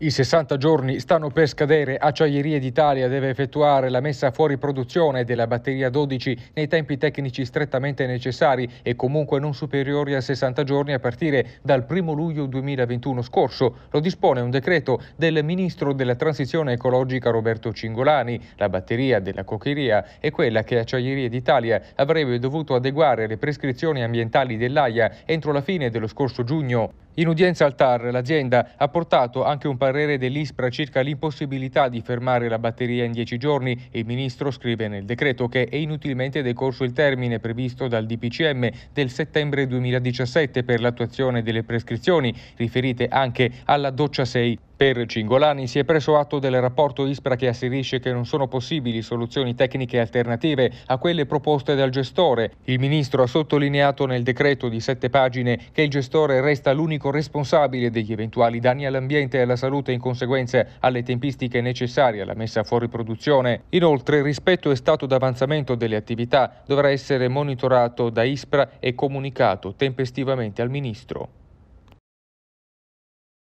I 60 giorni stanno per scadere, Acciaierie d'Italia deve effettuare la messa fuori produzione della batteria 12 nei tempi tecnici strettamente necessari e comunque non superiori a 60 giorni a partire dal 1 luglio 2021 scorso. Lo dispone un decreto del Ministro della Transizione Ecologica Roberto Cingolani. La batteria della coccheria è quella che Acciaierie d'Italia avrebbe dovuto adeguare alle prescrizioni ambientali dell'AIA entro la fine dello scorso giugno. In udienza al TAR l'azienda ha portato anche un parere dell'ISPRA circa l'impossibilità di fermare la batteria in dieci giorni e il ministro scrive nel decreto che è inutilmente decorso il termine previsto dal DPCM del settembre 2017 per l'attuazione delle prescrizioni riferite anche alla doccia 6. Per Cingolani si è preso atto del rapporto ISPRA che asserisce che non sono possibili soluzioni tecniche alternative a quelle proposte dal gestore. Il ministro ha sottolineato nel decreto di sette pagine che il gestore resta l'unico responsabile degli eventuali danni all'ambiente e alla salute in conseguenza alle tempistiche necessarie alla messa fuori produzione. Inoltre, rispetto e stato d'avanzamento delle attività dovrà essere monitorato da ISPRA e comunicato tempestivamente al ministro.